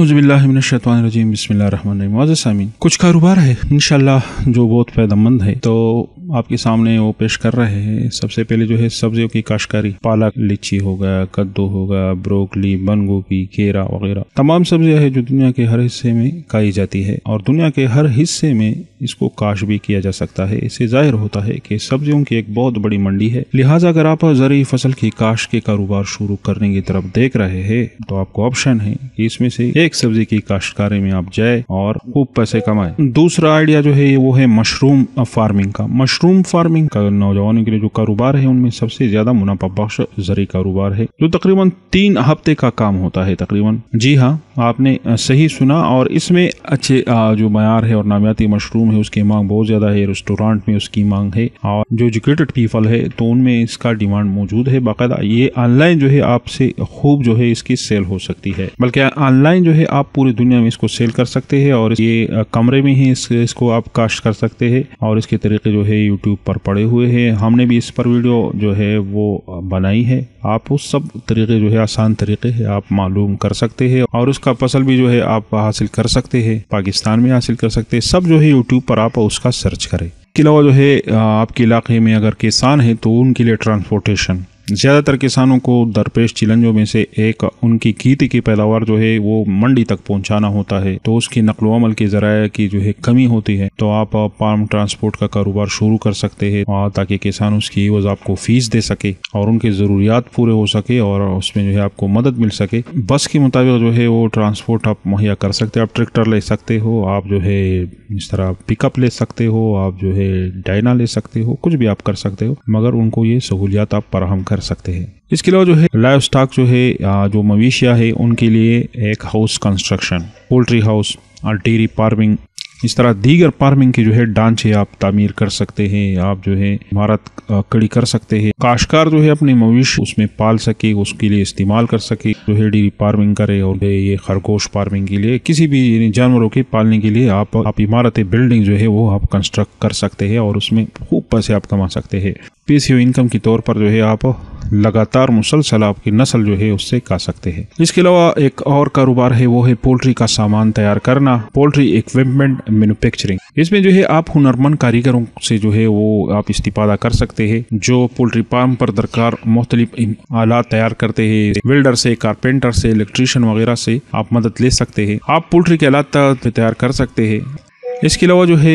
नज़बिल्लाशतवानरजीम कुछ कारोबार है इनशाला जो बहुत फ़ायदेमंद है तो आपके सामने वो पेश कर रहे हैं सबसे पहले जो है सब्जियों की काशकारी पालक लीची होगा कद्दू होगा ब्रोकली बन गोभी केरा वगैरह तमाम सब्जियां हैं जो दुनिया के हर हिस्से में खाई जाती है और दुनिया के हर हिस्से में इसको काश भी किया जा सकता है इससे जाहिर होता है कि सब्जियों की एक बहुत बड़ी मंडी है लिहाजा अगर आप जरिए फसल की काश के कारोबार शुरू करने की तरफ देख रहे हैं तो आपको ऑप्शन है कि इसमें से एक एक सब्जी की काश्तकारी में आप जाए और खूब पैसे कमाए दूसरा आइडिया जो है वो है मशरूम फार्मिंग का मशरूम फार्मिंग का नौजवानों के लिए जो कारोबार है उनमें सबसे ज्यादा मुनाफा बख्श जरिए कारोबार है जो तकरीबन तीन हफ्ते का काम होता है तकरीबन जी हाँ आपने सही सुना और इसमें अच्छे जो मैार है और नामियाती मशरूम है उसकी मांग बहुत ज़्यादा है रेस्टोरेंट में उसकी मांग है और जो एजुकेटेड पीपल है तो उनमें इसका डिमांड मौजूद है बाकायदा ये ऑनलाइन जो है आपसे खूब जो है इसकी सेल हो सकती है बल्कि ऑनलाइन जो है है आप पूरी दुनिया में इसको सेल कर सकते हैं और ये कमरे में ही इस, इसको आप कास्ट कर सकते हैं और इसके तरीके जो है यूट्यूब पर पड़े हुए हैं हमने भी इस पर वीडियो जो है वो बनाई है आप उस सब तरीके जो है आसान तरीके है आप मालूम कर सकते हैं और उसका फसल भी जो है आप हासिल कर सकते हैं पाकिस्तान में हासिल कर सकते हैं सब जो है यूट्यूब पर आप उसका सर्च करें इसके अलावा जो है आपके इलाके में अगर किसान है तो उनके लिए ट्रांसपोर्टेशन ज़्यादातर किसानों को दरपेश चिलंजों में से एक उनकी खेती की पैदावार जो है वो मंडी तक पहुंचाना होता है तो उसकी नकलोमल के जराये की जो है कमी होती है तो आप फार्म ट्रांसपोर्ट का कारोबार शुरू कर सकते हैं ताकि किसान उसकी वज आपको फीस दे सके और उनकी ज़रूरियात पूरे हो सके और उसमें जो है आपको मदद मिल सके बस के मुताबिक जो है वो ट्रांसपोर्ट आप मुहैया कर सकते हो आप ट्रैक्टर ले सकते हो आप जो है इस तरह पिकअप ले सकते हो आप जो है डायना ले सकते हो कुछ भी आप कर सकते हो मगर उनको ये सहूलियात आप फराहम कर कर सकते हैं इसके अलावा जो है लाइफ स्टॉक जो है जो मवेशिया है उनके लिए एक हाउस कंस्ट्रक्शन पोल्ट्री हाउस और डेयरी फार्मिंग इस तरह दीगर फार्मिंग के जो है डांचे आप तामीर कर सकते हैं आप जो है इमारत कड़ी कर सकते हैं काशकार जो है अपने मवेशी उसमें पाल सके उसके लिए इस्तेमाल कर सके जो है डेयरी फार्मिंग करे और ये खरगोश फार्मिंग के लिए किसी भी जानवरों के पालने के लिए आप आप इमारतें बिल्डिंग जो है वो आप कंस्ट्रक्ट कर सकते हैं और उसमें खूब पैसे आप कमा सकते हैं पैसे इनकम के तौर पर जो है आप लगातार मुसलसल आपकी नस्ल जो है उससे का सकते हैं इसके अलावा एक और कारोबार है वो है पोल्ट्री का सामान तैयार करना पोल्ट्री इक्विपमेंट मैनुफेक्चरिंग इसमें जो है आप हुनरमंद कारीगरों से जो है वो आप इस्तीफादा कर सकते हैं जो पोल्ट्री फार्म पर दरकार मुख्तलिफ आला तैयार करते हैं वेल्डर से कारपेंटर से इलेक्ट्रीशियन वगैरह से आप मदद ले सकते हैं आप पोल्ट्री के आला तैयार कर सकते हैं इसके अलावा जो है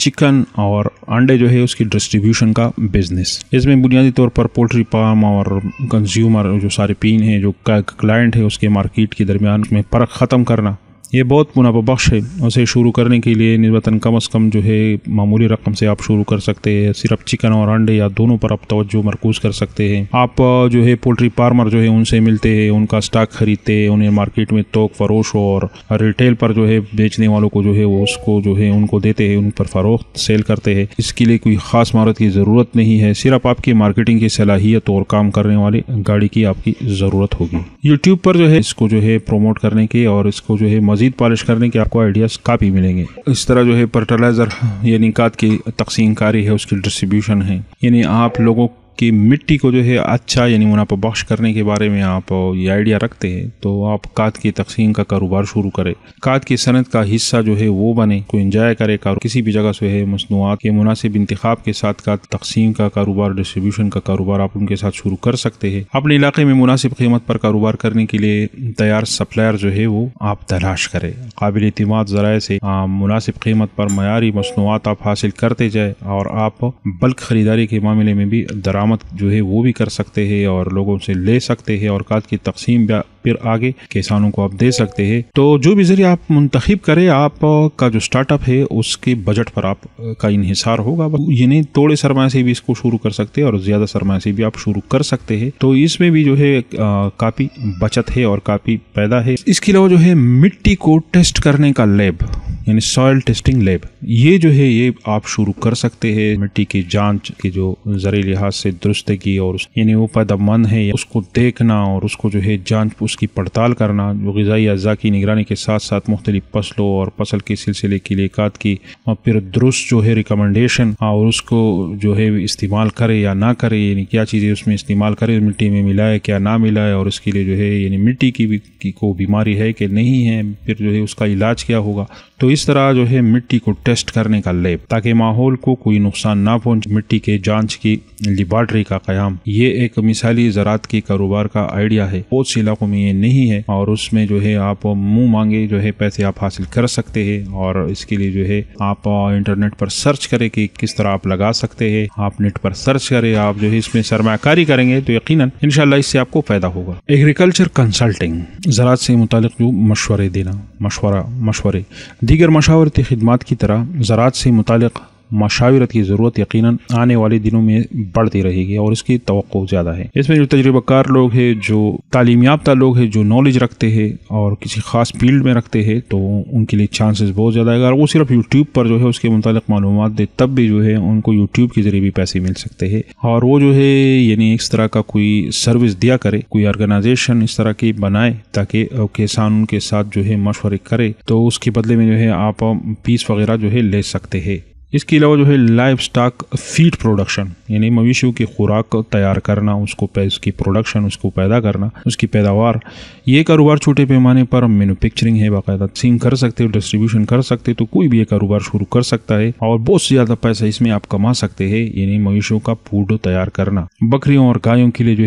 चिकन और अंडे जो है उसकी डिस्ट्रीब्यूशन का बिज़नेस इसमें बुनियादी तौर पर पोल्ट्री फार्म और कंज्यूमर जो सारे पीन है जो क्लाइंट है उसके मार्केट के दरमियान में परख ख़त्म करना ये बहुत मुनाफा बख्श है उसे शुरू करने के लिए निर्वतन कम अज़ कम जो है मामूली रकम से आप शुरू कर सकते हैं सिर्फ चिकन और अंडे या दोनों पर आप तवज्जो मरकूज कर सकते हैं आप जो है पोल्ट्री फार्मर जो है उनसे मिलते हैं उनका स्टॉक खरीदते हैं उन्हें मार्केट में तोक फरोश और रिटेल पर जो है बेचने वालों को जो है वो उसको जो है उनको देते हैं उन पर फरोख्त सेल करते हैं इसके लिए कोई ख़ास महारत की ज़रूरत नहीं है सिर्फ आपकी मार्केटिंग की सलाहियत और काम करने वाली गाड़ी की आपकी ज़रूरत होगी यूट्यूब पर जो है इसको जो है प्रोमोट करने की और इसको जो है मज़ीद पॉलिश करने के आपको आइडियाज़ काफ़ी मिलेंगे इस तरह जो है फर्टिलाइज़र यानी कात की तकसीमकारी है उसकी डिस्ट्रीब्यूशन है यानी आप लोगों कि मिट्टी को जो है अच्छा यानी मुनाफा बख्श करने के बारे में आप ये आइडिया रखते हैं तो आप काद की तकसीम का कारोबार शुरू करें काद की सनत का हिस्सा जो है वो बने को इंजॉय करे किसी भी जगह से है मसनूआत के मुनासिब इंतखब के साथ का तकसीम का कारोबार डिस्ट्रीब्यूशन का कारोबार आप उनके साथ शुरू कर सकते हैं अपने इलाके में मुनासिब कीमत पर कारोबार करने के लिए तैयार सप्लायर जो है वो आप तलाश करें काबिल अतमाद ज़रा से मुनासिब कीमत पर मयारी मसनूआत आप हासिल करते जाए और आप बल्क ख़रीदारी के मामले में भी दराम बरामद जो है वो भी कर सकते हैं और लोगों से ले सकते हैं और काज की तकसीम फिर आगे किसानों को आप दे सकते हैं तो जो भी जरिए आप मुंतखब करें आपका जो स्टार्टअप है उसके बजट पर आप का इहिसार होगा यानी थोड़े सरमाए से भी इसको शुरू कर सकते हैं और ज़्यादा सरमाए से भी आप शुरू कर सकते हैं तो इसमें भी जो है काफ़ी बचत है और काफ़ी पैदा है इसके अलावा जो है मिट्टी को टेस्ट करने का लैब यानी सॉयल टेस्टिंग लैब ये जो है ये आप शुरू कर सकते हैं मिट्टी की जांच के जो जरिए लिहाज से दुरुस्त की और यानी वो मंद है उसको देखना और उसको जो है जांच उसकी पड़ताल करना जो गज़ाई अजा की निगरानी के साथ साथ मुख्तलि फसलों और फसल के सिलसिले की लेकात की और फिर दुरुस्त जो है रिकमेंडेशन हाँ, और उसको जो है इस्तेमाल करे या ना करे यानी क्या चीज़ें उसमें इस्तेमाल करे मिट्टी में मिलाए क्या ना मिलाए और उसके लिए जो है यानी मिट्टी की, भी, को बीमारी है कि नहीं है फिर जो है उसका इलाज क्या होगा तो इस तरह जो है मिट्टी को टेस्ट करने का लेप ताकि माहौल को कोई नुकसान ना पहुंच मिट्टी के जाँच की लेबार्ट्री का क्याम ये एक मिसाली ज़रात के कारोबार का आइडिया है बहुत से इलाकों में ये नहीं है और उसमें जो है आप मुंह मांगे जो है पैसे आप हासिल कर सकते हैं और इसके लिए जो है आप इंटरनेट पर सर्च करें कि किस तरह आप लगा सकते हैं आप नेट पर सर्च करें आप जो है इसमें सरमाकारी करेंगे तो यकीन इनशाला इससे आपको फायदा होगा एग्रीकल्चर कंसल्टिंग ज़रात से मुतल जो मशवरे देना मशवरा मशवरे दीगर मशावरती खदमात की तरह ज़रात से मुतल मशावरत की ज़रूरत यकीन आने वाले दिनों में बढ़ती रहेगी और इसकी तो ज़्यादा है इसमें जो तजुर्बाकार लोग हैं जो तालीम याफ्ता लोग हैं जो नॉलेज रखते हैं और किसी ख़ास फील्ड में रखते हैं तो उनके लिए चांसेस बहुत ज़्यादा है अगर वो सिर्फ यूट्यूब पर जो है उसके मतलब मालूम दे तब भी जो है उनको यूट्यूब के ज़रिए भी पैसे मिल सकते हैं और वो जो है यानी इस तरह का कोई सर्विस दिया करे कोई ऑर्गेनाइजेशन इस तरह की बनाए ताकि किसान उनके साथ जो है मशवरे करे तो उसके बदले में जो है आप फीस वगैरह जो है ले सकते हैं इसके अलावा जो है लाइव स्टाक फीड प्रोडक्शन यानी मवेशियों की खुराक तैयार करना उसको उसकी प्रोडक्शन उसको पैदा करना उसकी पैदावार ये कारोबार छोटे पैमाने पर मैनुफेक्चरिंग है बाकायदा सीम कर सकते हो डिस्ट्रीब्यूशन कर सकते हो तो कोई भी ये कारोबार शुरू कर सकता है और बहुत से ज़्यादा पैसा इसमें आप कमा सकते हैं यानी मवेशियों का फूड तैयार करना बकरियों और गायों के लिए जो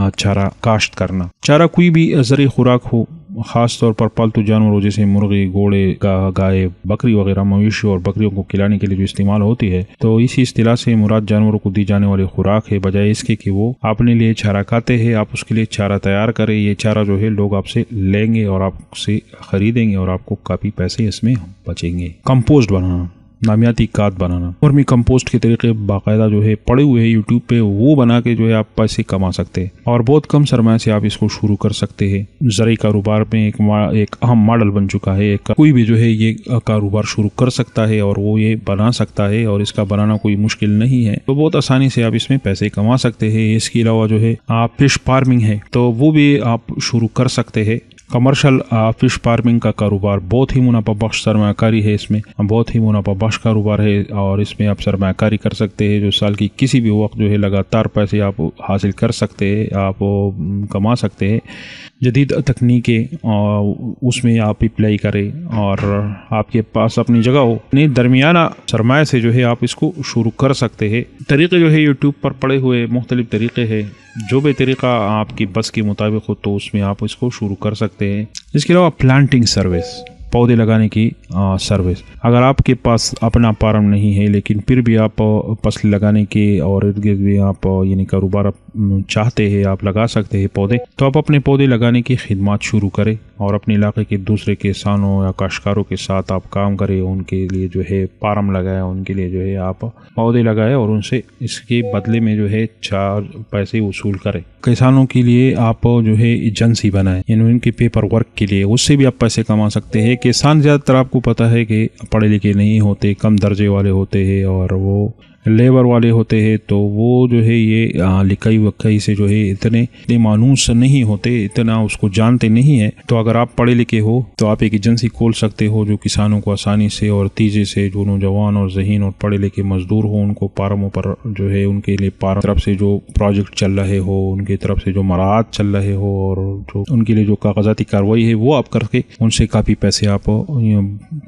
है चारा काश्त करना चारा कोई भी जर खुराक हो ख़ास तौर पर पालतू जानवरों जैसे मुर्गी घोड़े गाय बकरी वगैरह मवेशियों और बकरियों को खिलाने के लिए जो इस्तेमाल होती है तो इसी अतलाह से मुराद जानवरों को दी जाने वाली खुराक है बजाय इसके कि वो अपने लिए चारा खाते हैं आप उसके लिए चारा तैयार करें ये चारा जो है लोग आपसे लेंगे और आपसे खरीदेंगे और आपको काफ़ी पैसे इसमें बचेंगे कंपोस्ट बनाना नामियाती खाद बनाना वर्मी कंपोस्ट के तरीके बाकायदा जो है पड़े हुए हैं यूट्यूब पे वो बना के जो है आप पैसे कमा सकते हैं और बहुत कम सरमाया से आप इसको शुरू कर सकते हैं जरिए कारोबार में एक एक अहम मॉडल बन चुका है कोई भी जो है ये कारोबार शुरू कर सकता है और वो ये बना सकता है और इसका बनाना कोई मुश्किल नहीं है तो बहुत आसानी से आप इसमें पैसे कमा सकते हैं इसके अलावा जो है आप फिश फार्मिंग है तो वो भी आप शुरू कर सकते हैं कमर्शल फ़िश फार्मिंग का कारोबार बहुत ही मुनाफा बख्श सरमाकारी है इसमें बहुत ही मुनाफा बख्श कारोबार है और इसमें आप सरमाकारी कर सकते हैं जो साल की किसी भी वक्त जो है लगातार पैसे आप हासिल कर सकते हैं आप कमा सकते हैं जदीद तकनीकें uh, उसमें आप अप्लाई करें और आपके पास अपनी जगह हो अपने दरमियाना सरमाए से जो है आप इसको शुरू कर सकते हैं तरीके जो है यूट्यूब पर पड़े हुए मुख्तलिफ तरीके हैं जो भी तरीका आपकी बस के मुताबिक हो तो उसमें आप इसको शुरू कर सकते हैं इसके अलावा प्लांटिंग सर्विस पौधे लगाने की सर्विस अगर आपके पास अपना फार्म नहीं है लेकिन फिर भी आप फसल लगाने के और इर्द गिर्द भी आप यानी कारोबार चाहते हैं आप लगा सकते हैं पौधे तो आप अपने पौधे लगाने की खिदमत शुरू करें और अपने इलाके के दूसरे किसानों या काश्कारों के साथ आप काम करें उनके लिए जो है फार्म लगाए उनके लिए जो है आप पौधे लगाए और उनसे इसके बदले में जो है चार पैसे वसूल करें किसानों के लिए आप जो है एजेंसी बनाए यानी उनके पेपर वर्क के लिए उससे भी आप पैसे कमा सकते हैं किसान ज़्यादातर आपको पता है कि पढ़े लिखे नहीं होते कम दर्जे वाले होते हैं और वो लेबर वाले होते हैं तो वो जो है ये लिखाई वकई से जो है इतने इतने मानूस नहीं होते इतना उसको जानते नहीं है तो अगर आप पढ़े लिखे हो तो आप एक एजेंसी खोल सकते हो जो किसानों को आसानी से और तेज़ी से जो नौजवान और जहीन और पढ़े लिखे मजदूर हो उनको फार्मों पर जो है उनके लिए पार तरफ से जो प्रोजेक्ट चल रहे हो उनके तरफ से जो मराहत चल रहे हो और जो उनके लिए जो कागजाती कार्रवाई है वो आप करके उनसे काफ़ी पैसे आप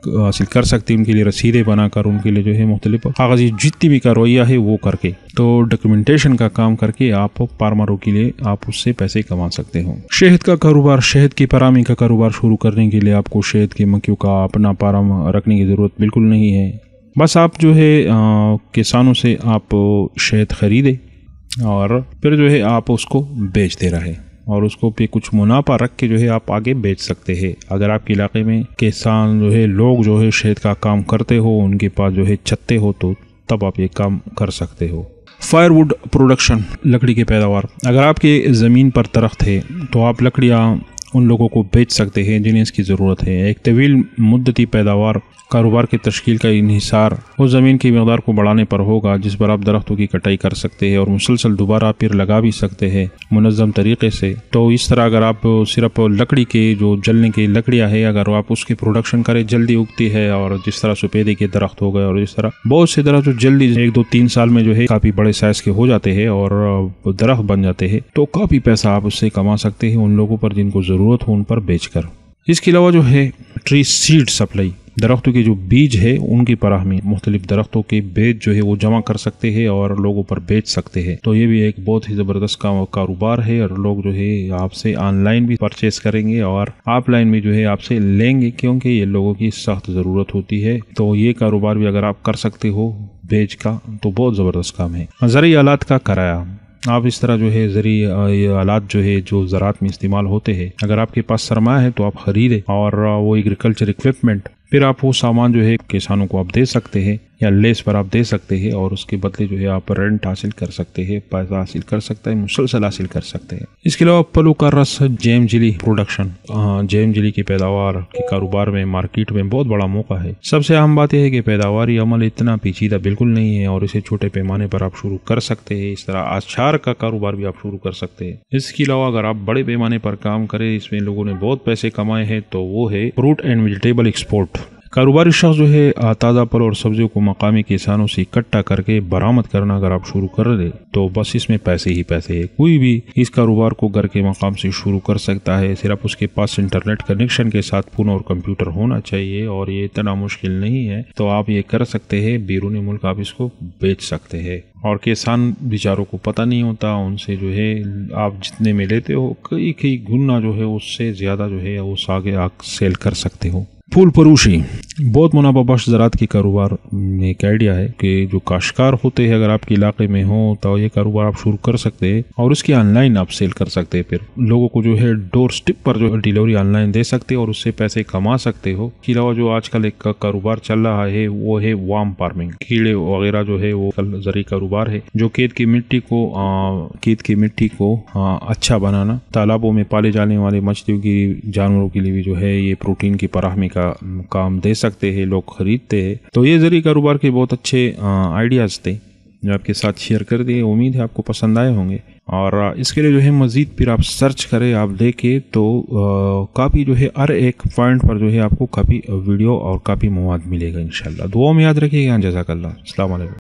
हासिल कर सकते हैं उनके लिए रसीदे बनाकर उनके लिए जो है मुख्तलिफ कागजी जितनी भी का रोया है वो करके तो डॉक्यूमेंटेशन का काम करके आप फार्मरों के लिए आप उससे पैसे कमा सकते हो शहद का कारोबार शहद की परामी का कारोबार शुरू करने के लिए आपको शहद के मक्खियों का अपना पाराम रखने की ज़रूरत बिल्कुल नहीं है बस आप जो है किसानों से आप शहद ख़रीदे और फिर जो है आप उसको बेचते रहे और उसको पे कुछ मुनाफा रख के जो है आप आगे बेच सकते हैं अगर आपके इलाके में किसान जो है लोग जो है शहद का काम करते हो उनके पास जो है छत्ते हो तो तब आप ये काम कर सकते हो फायरवुड प्रोडक्शन लकड़ी की पैदावार अगर आपके ज़मीन पर दरख्त है तो आप लकड़ियाँ उन लोगों को बेच सकते हैं जिन्हें इसकी ज़रूरत है एक तवील मुद्दती पैदावार कारोबार की तश्कील का इहिसार उस ज़मीन की मकदार को बढ़ाने पर होगा जिस पर आप दरख्तों की कटाई कर सकते हैं और मुसलसल दोबारा फिर लगा भी सकते हैं मुनज़म तरीके से तो इस तरह अगर आप सिर्फ लकड़ी के जो जलने की लकड़ियाँ हैं अगर आप उसकी प्रोडक्शन करें जल्दी उगती है और जिस तरह सफेदे के दरख्त हो गए और इस तरह बहुत से दरख्त जो जल्दी एक दो तीन साल में जो है काफ़ी बड़े साइज़ के हो जाते हैं और दरख्त बन जाते हैं तो काफ़ी पैसा आप उससे कमा सकते हैं उन लोगों पर जिनको ज़रूरत हो उन पर बेचकर इसके अलावा जो है ट्री सीड सप्लाई दरख्तों के जो बीज है उनकी पराहमी मुख्तलिफ दरख्तों के बेज जो है वो जमा कर सकते हैं और लोगों पर बेच सकते हैं तो ये भी एक बहुत ही ज़बरदस्त का कारोबार है और लोग जो है आपसे ऑनलाइन भी परचेस करेंगे और ऑफलाइन भी जो है आपसे लेंगे क्योंकि ये लोगों की सख्त ज़रूरत होती है तो ये कारोबार भी अगर आप कर सकते हो बेच का तो बहुत ज़बरदस्त काम है ज़रिए आलात का कराया आप इस तरह जो है ज़रिए ये आलात जो है जो ज़रात में इस्तेमाल होते हैं अगर आपके पास सरमाया है तो आप ख़रीदें और वो एग्रीकल्चर इक्विपमेंट फिर आप वो सामान जो है किसानों को आप दे सकते हैं या लेस पर आप दे सकते हैं और उसके बदले जो है आप रेंट हासिल कर सकते हैं पैसा हासिल कर सकते हैं मुसलसल हासिल कर सकते हैं इसके अलावा पलू का रस jam jelly production jam jelly की पैदावार के कारोबार में मार्केट में बहुत बड़ा मौका है सबसे अहम बात यह है कि पैदावार अमल इतना पेचीदा बिल्कुल नहीं है और इसे छोटे पैमाने पर आप शुरू कर सकते हैं इस तरह आचार का कारोबार भी आप शुरू कर सकते हैं इसके अलावा अगर आप बड़े पैमाने पर काम करें इसमें लोगों ने बहुत पैसे कमाए हैं तो वो है फ्रूट एंड वेजिटेबल एक्सपोर्ट कारोबारी शख्स जो है ताज़ा फल और सब्जियों को मकामी किसानों से इकट्ठा करके बरामद करना अगर आप शुरू कर दे तो बस इसमें पैसे ही पैसे है कोई भी इस कारोबार को घर के मकाम से शुरू कर सकता है सिर्फ उसके पास इंटरनेट कनेक्शन के साथ फोन और कंप्यूटर होना चाहिए और ये इतना मुश्किल नहीं है तो आप ये कर सकते हैं बैरूनी मुल्क आप इसको बेच सकते हैं और किसान बेचारों को पता नहीं होता उनसे जो है आप जितने में लेते हो कई कई गुना जो है उससे ज़्यादा जो है उस आगे आप सेल कर सकते हो फूल परूशी बहुत मुनाफा बख्श ज़रात के कारोबार में एक आइडिया है कि जो काशकार होते हैं अगर आपके इलाके में हो तो ये कारोबार आप शुरू कर सकते हैं और उसकी ऑनलाइन आप सेल कर सकते हैं फिर लोगों को जो है डोर स्टिप पर जो है डिलीवरी ऑनलाइन दे सकते हैं और उससे पैसे कमा सकते हो इसके अलावा जो आजकल एक कारोबार चल रहा है वो है वार्म फार्मिंग कीड़े वगैरह जो है वो कल जरिए कारोबार है जो खेत की मिट्टी को खेत की मिट्टी को आ, अच्छा बनाना तालाबों में पाले जाने वाले मछलियों की जानवरों के लिए भी जो है ये प्रोटीन की फराहमी का काम दे सकते हैं लोग खरीदते हैं तो ये ज़रिए कारोबार के बहुत अच्छे आइडियाज़ थे जो आपके साथ शेयर कर दिए उम्मीद है आपको पसंद आए होंगे और इसके लिए जो है मज़ीद फिर आप सर्च करें आप देखें तो काफ़ी जो है हर एक पॉइंट पर जो है आपको काफ़ी वीडियो और काफ़ी मवाद मिलेगा इन दुआओं में याद रखिएगा जजाकल्ला अलैक्म